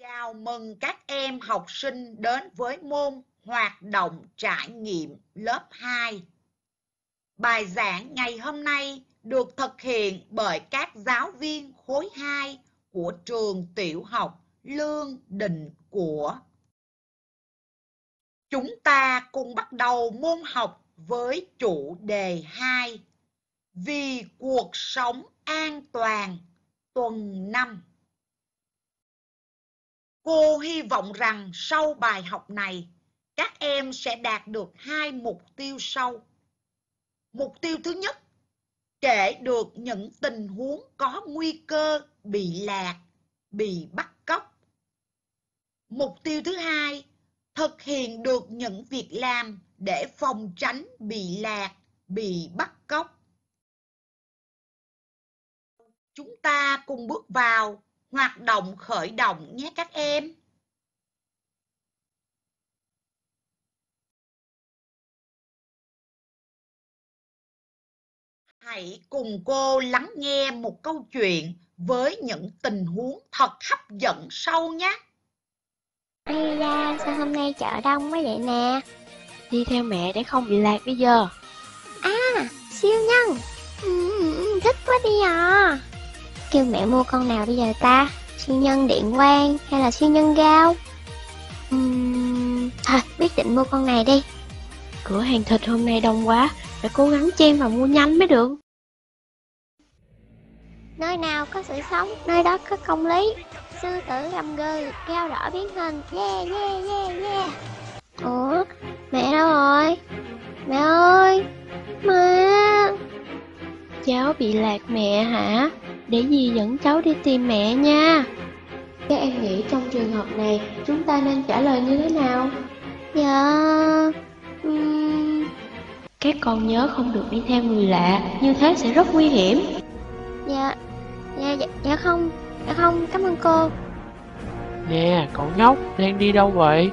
Chào mừng các em học sinh đến với môn hoạt động trải nghiệm lớp 2. Bài giảng ngày hôm nay được thực hiện bởi các giáo viên khối 2 của trường tiểu học Lương Định Của. Chúng ta cùng bắt đầu môn học với chủ đề 2. Vì cuộc sống an toàn tuần 5 Cô hy vọng rằng sau bài học này, các em sẽ đạt được hai mục tiêu sau. Mục tiêu thứ nhất, kể được những tình huống có nguy cơ bị lạc, bị bắt cóc. Mục tiêu thứ hai, thực hiện được những việc làm để phòng tránh bị lạc, bị bắt cóc. Chúng ta cùng bước vào hoạt động khởi động nhé các em. Hãy cùng cô lắng nghe một câu chuyện với những tình huống thật hấp dẫn sau nhé. Ây da, sao hôm nay chợ đông quá vậy nè? Đi theo mẹ để không bị lạc bây giờ. À, siêu nhân, ừ, ừ, ừ thích quá đi à kêu mẹ mua con nào bây giờ ta? Siêu nhân điện quang hay là siêu nhân gao? Uhm, thôi, biết định mua con này đi. Cửa hàng thịt hôm nay đông quá, phải cố gắng chen vào mua nhanh mới được. Nơi nào có sự sống, nơi đó có công lý. Sư tử gầm gừ, cao đỏ biến hình, yeah yeah yeah yeah. Ủa, mẹ đâu rồi? Mẹ ơi, mẹ. Cháu bị lạc mẹ hả? để dì dẫn cháu đi tìm mẹ nha. Các em nghĩ trong trường hợp này chúng ta nên trả lời như thế nào? Dạ... Uhm... Các con nhớ không được đi theo người lạ, như thế sẽ rất nguy hiểm. Dạ, dạ, dạ, dạ không, dạ không, cảm ơn cô. Nè, cậu nhóc, đang đi đâu vậy?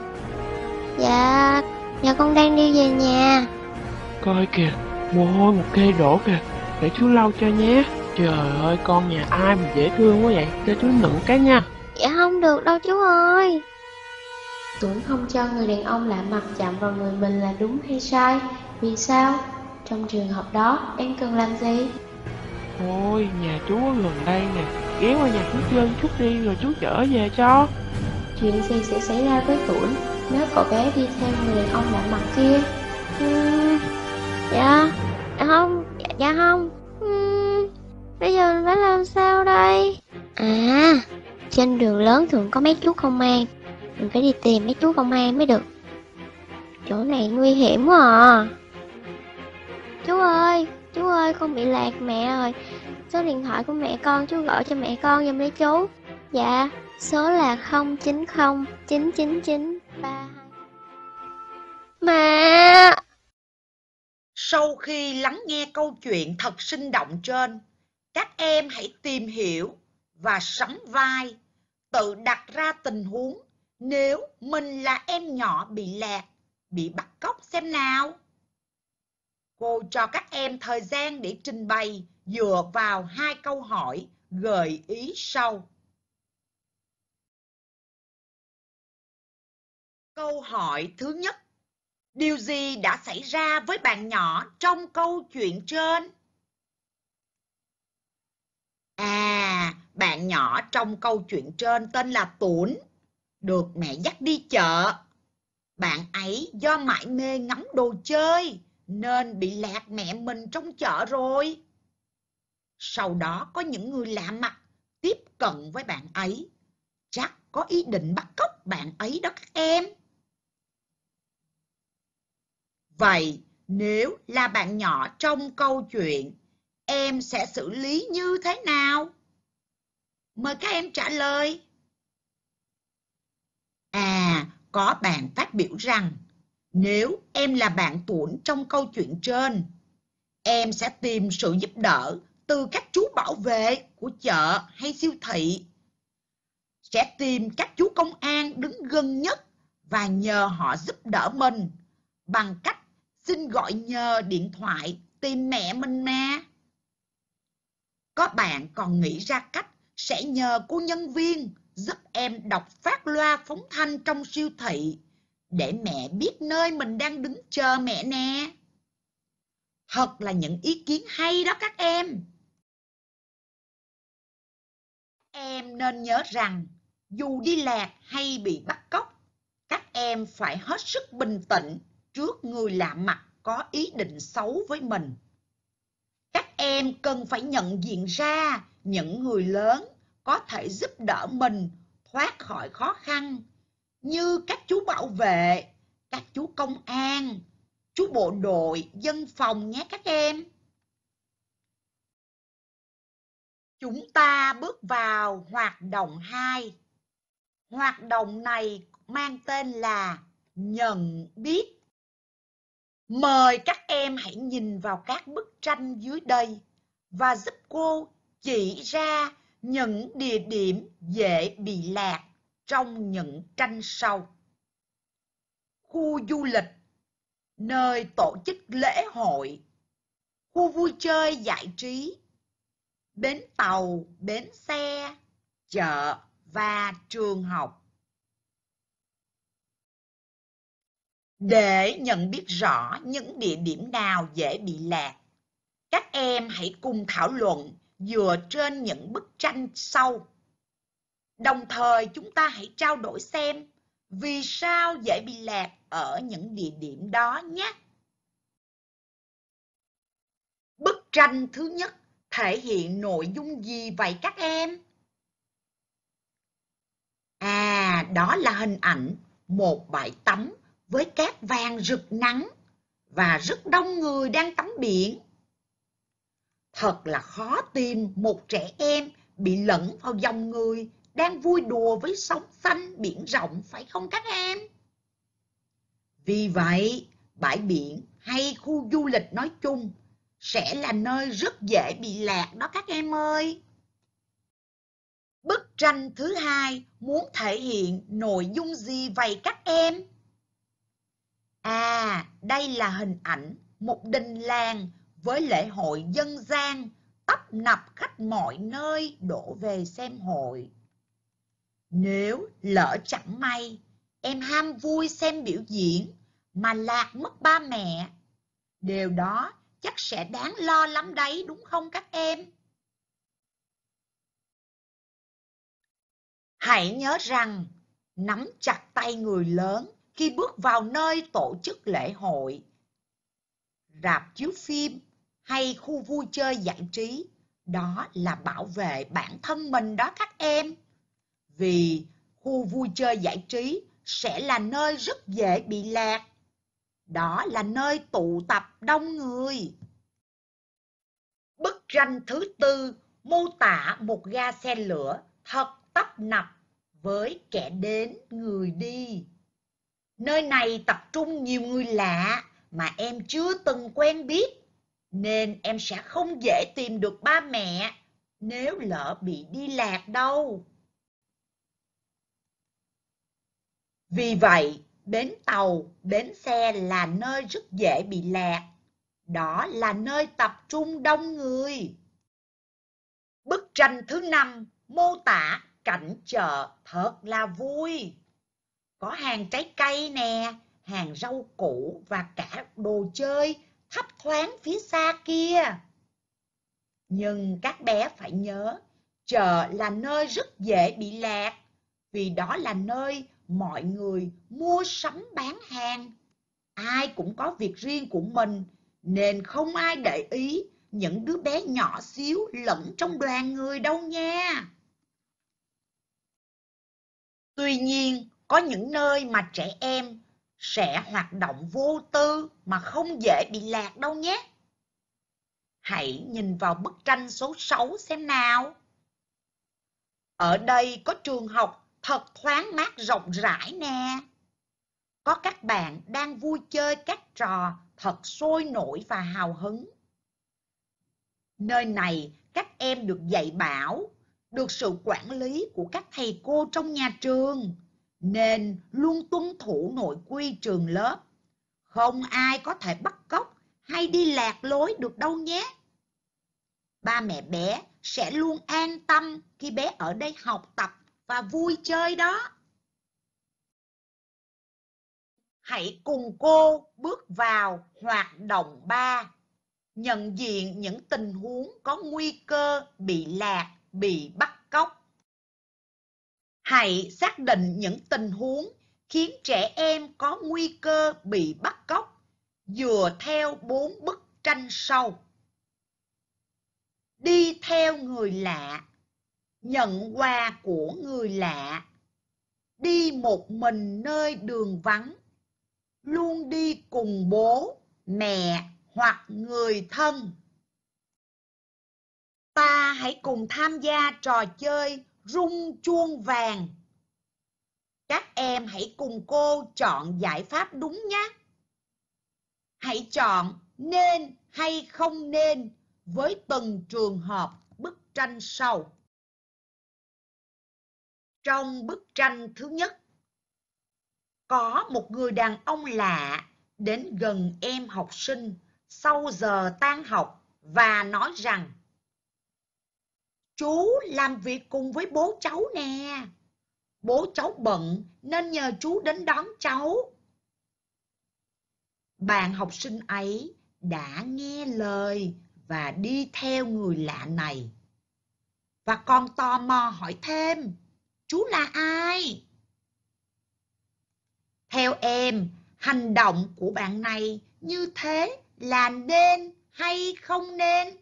Dạ, nhà dạ con đang đi về nhà. Coi kìa, mồ hôi một cây đổ kìa, để chú lau cho nhé. Trời ơi, con nhà ai mà dễ thương quá vậy? Cho chú nựng cái nha. Dạ không được đâu chú ơi. tuấn không cho người đàn ông lạ mặt chạm vào người mình là đúng hay sai? Vì sao? Trong trường hợp đó, em cần làm gì? Ôi, nhà chú ở gần đây nè. Ghé qua nhà chú chơi chút đi rồi chú chở về cho. Chuyện gì sẽ xảy ra với tuấn nếu cậu bé đi theo người đàn ông lạ mặt kia? Ừ, dạ, dạ không, dạ, dạ không. À, trên đường lớn thường có mấy chú không an Mình phải đi tìm mấy chú không an mới được Chỗ này nguy hiểm quá à Chú ơi, chú ơi con bị lạc mẹ rồi Số điện thoại của mẹ con chú gọi cho mẹ con giùm đi chú Dạ, số là 090 999 32 Mẹ Sau khi lắng nghe câu chuyện thật sinh động trên Các em hãy tìm hiểu và sắm vai, tự đặt ra tình huống nếu mình là em nhỏ bị lạc, bị bắt cóc xem nào. Cô cho các em thời gian để trình bày dựa vào hai câu hỏi gợi ý sau. Câu hỏi thứ nhất. Điều gì đã xảy ra với bạn nhỏ trong câu chuyện trên? Bạn nhỏ trong câu chuyện trên tên là Tủn, được mẹ dắt đi chợ. Bạn ấy do mãi mê ngắm đồ chơi, nên bị lạc mẹ mình trong chợ rồi. Sau đó có những người lạ mặt tiếp cận với bạn ấy. Chắc có ý định bắt cóc bạn ấy đó các em. Vậy, nếu là bạn nhỏ trong câu chuyện, em sẽ xử lý như thế nào? Mời các em trả lời. À, có bạn phát biểu rằng, nếu em là bạn tuổn trong câu chuyện trên, em sẽ tìm sự giúp đỡ từ các chú bảo vệ của chợ hay siêu thị. Sẽ tìm các chú công an đứng gần nhất và nhờ họ giúp đỡ mình bằng cách xin gọi nhờ điện thoại tìm mẹ mình mà. Có bạn còn nghĩ ra cách sẽ nhờ cô nhân viên giúp em đọc phát loa phóng thanh trong siêu thị để mẹ biết nơi mình đang đứng chờ mẹ nè. Thật là những ý kiến hay đó các em. Em nên nhớ rằng dù đi lạc hay bị bắt cóc, các em phải hết sức bình tĩnh trước người lạ mặt có ý định xấu với mình em cần phải nhận diện ra những người lớn có thể giúp đỡ mình thoát khỏi khó khăn như các chú bảo vệ, các chú công an, chú bộ đội, dân phòng nhé các em. Chúng ta bước vào hoạt động 2. Hoạt động này mang tên là nhận biết Mời các em hãy nhìn vào các bức tranh dưới đây và giúp cô chỉ ra những địa điểm dễ bị lạc trong những tranh sau. Khu du lịch, nơi tổ chức lễ hội, khu vui chơi giải trí, bến tàu, bến xe, chợ và trường học. để nhận biết rõ những địa điểm nào dễ bị lạc. Các em hãy cùng thảo luận dựa trên những bức tranh sau. Đồng thời chúng ta hãy trao đổi xem vì sao dễ bị lạc ở những địa điểm đó nhé. Bức tranh thứ nhất thể hiện nội dung gì vậy các em? À, đó là hình ảnh một bãi tắm với cát vàng rực nắng và rất đông người đang tắm biển. Thật là khó tìm một trẻ em bị lẫn vào dòng người đang vui đùa với sóng xanh biển rộng phải không các em? Vì vậy, bãi biển hay khu du lịch nói chung sẽ là nơi rất dễ bị lạc đó các em ơi. Bức tranh thứ hai muốn thể hiện nội dung gì vậy các em? Đây là hình ảnh một đình làng với lễ hội dân gian tấp nập khách mọi nơi đổ về xem hội. Nếu lỡ chẳng may, em ham vui xem biểu diễn mà lạc mất ba mẹ, điều đó chắc sẽ đáng lo lắm đấy đúng không các em? Hãy nhớ rằng, nắm chặt tay người lớn khi bước vào nơi tổ chức lễ hội, rạp chiếu phim hay khu vui chơi giải trí. Đó là bảo vệ bản thân mình đó các em. Vì khu vui chơi giải trí sẽ là nơi rất dễ bị lạc. Đó là nơi tụ tập đông người. Bức tranh thứ tư mô tả một ga xe lửa thật tấp nập với kẻ đến người đi. Nơi này tập trung nhiều người lạ mà em chưa từng quen biết, nên em sẽ không dễ tìm được ba mẹ nếu lỡ bị đi lạc đâu. Vì vậy, bến tàu, bến xe là nơi rất dễ bị lạc. Đó là nơi tập trung đông người. Bức tranh thứ năm mô tả cảnh chợ thật là vui có hàng trái cây nè hàng rau củ và cả đồ chơi thấp thoáng phía xa kia nhưng các bé phải nhớ chợ là nơi rất dễ bị lạc vì đó là nơi mọi người mua sắm bán hàng ai cũng có việc riêng của mình nên không ai để ý những đứa bé nhỏ xíu lẫn trong đoàn người đâu nha tuy nhiên có những nơi mà trẻ em sẽ hoạt động vô tư mà không dễ bị lạc đâu nhé. Hãy nhìn vào bức tranh số 6 xem nào. Ở đây có trường học thật thoáng mát rộng rãi nè. Có các bạn đang vui chơi các trò thật sôi nổi và hào hứng. Nơi này các em được dạy bảo, được sự quản lý của các thầy cô trong nhà trường nên luôn tuân thủ nội quy trường lớp. Không ai có thể bắt cóc hay đi lạc lối được đâu nhé. Ba mẹ bé sẽ luôn an tâm khi bé ở đây học tập và vui chơi đó. Hãy cùng cô bước vào hoạt động 3. Nhận diện những tình huống có nguy cơ bị lạc, bị bắt Hãy xác định những tình huống khiến trẻ em có nguy cơ bị bắt cóc dựa theo bốn bức tranh sau. Đi theo người lạ, nhận quà của người lạ, đi một mình nơi đường vắng, luôn đi cùng bố, mẹ hoặc người thân. Ta hãy cùng tham gia trò chơi rung chuông vàng. Các em hãy cùng cô chọn giải pháp đúng nhé. Hãy chọn nên hay không nên với từng trường hợp bức tranh sau. Trong bức tranh thứ nhất, có một người đàn ông lạ đến gần em học sinh sau giờ tan học và nói rằng chú làm việc cùng với bố cháu nè. Bố cháu bận nên nhờ chú đến đón cháu. Bạn học sinh ấy đã nghe lời và đi theo người lạ này. Và con tò mò hỏi thêm, chú là ai? Theo em, hành động của bạn này như thế là nên hay không nên?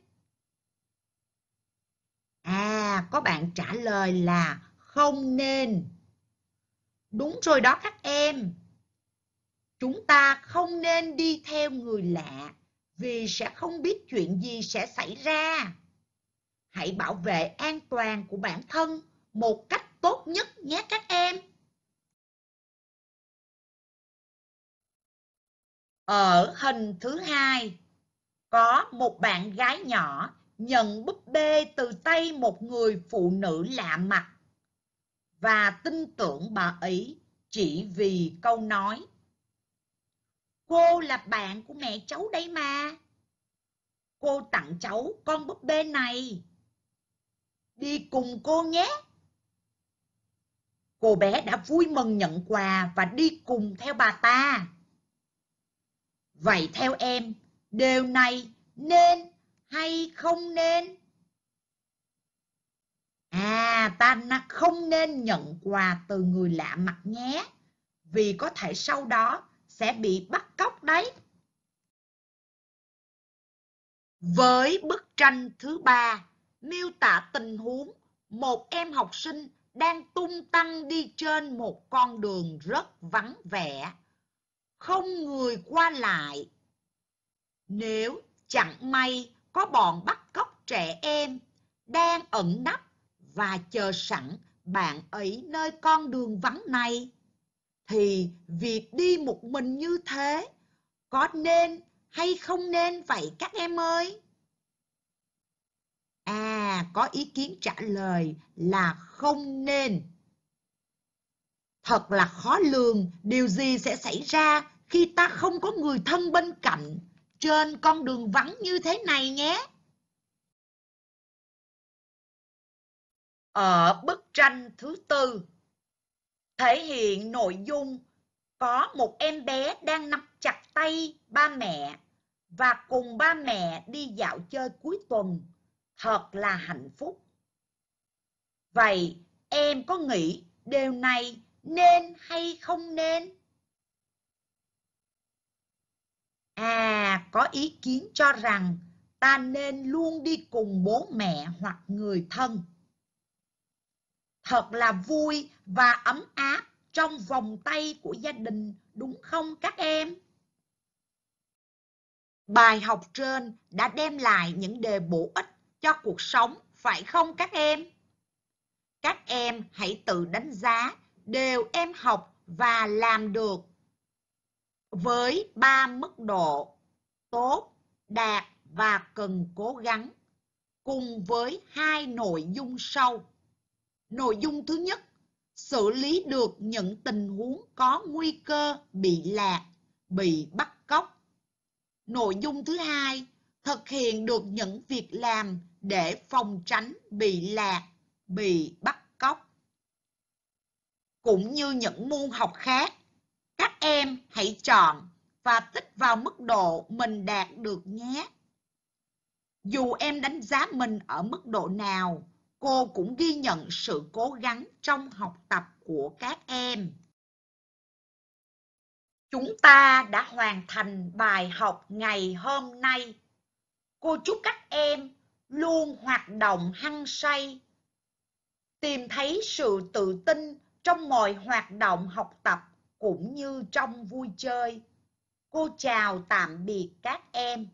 à có bạn trả lời là không nên đúng rồi đó các em chúng ta không nên đi theo người lạ vì sẽ không biết chuyện gì sẽ xảy ra hãy bảo vệ an toàn của bản thân một cách tốt nhất nhé các em ở hình thứ hai có một bạn gái nhỏ nhận búp bê từ tay một người phụ nữ lạ mặt và tin tưởng bà ấy chỉ vì câu nói cô là bạn của mẹ cháu đây mà cô tặng cháu con búp bê này đi cùng cô nhé cô bé đã vui mừng nhận quà và đi cùng theo bà ta vậy theo em điều này nên hay không nên? À, ta không nên nhận quà từ người lạ mặt nhé, vì có thể sau đó sẽ bị bắt cóc đấy. Với bức tranh thứ ba, miêu tả tình huống một em học sinh đang tung tăng đi trên một con đường rất vắng vẻ, không người qua lại. Nếu chẳng may có bọn bắt cóc trẻ em đang ẩn nấp và chờ sẵn bạn ấy nơi con đường vắng này thì việc đi một mình như thế có nên hay không nên vậy các em ơi à có ý kiến trả lời là không nên thật là khó lường điều gì sẽ xảy ra khi ta không có người thân bên cạnh trên con đường vắng như thế này nhé. Ở bức tranh thứ tư, thể hiện nội dung có một em bé đang nắm chặt tay ba mẹ và cùng ba mẹ đi dạo chơi cuối tuần. Thật là hạnh phúc. Vậy em có nghĩ điều này nên hay không nên? À, có ý kiến cho rằng ta nên luôn đi cùng bố mẹ hoặc người thân. Thật là vui và ấm áp trong vòng tay của gia đình, đúng không các em? Bài học trên đã đem lại những đề bổ ích cho cuộc sống, phải không các em? Các em hãy tự đánh giá đều em học và làm được với ba mức độ tốt, đạt và cần cố gắng cùng với hai nội dung sau. Nội dung thứ nhất, xử lý được những tình huống có nguy cơ bị lạc, bị bắt cóc. Nội dung thứ hai, thực hiện được những việc làm để phòng tránh bị lạc, bị bắt cóc. Cũng như những môn học khác, em hãy chọn và tích vào mức độ mình đạt được nhé. Dù em đánh giá mình ở mức độ nào, cô cũng ghi nhận sự cố gắng trong học tập của các em. Chúng ta đã hoàn thành bài học ngày hôm nay. Cô chúc các em luôn hoạt động hăng say, tìm thấy sự tự tin trong mọi hoạt động học tập cũng như trong vui chơi. Cô chào tạm biệt các em.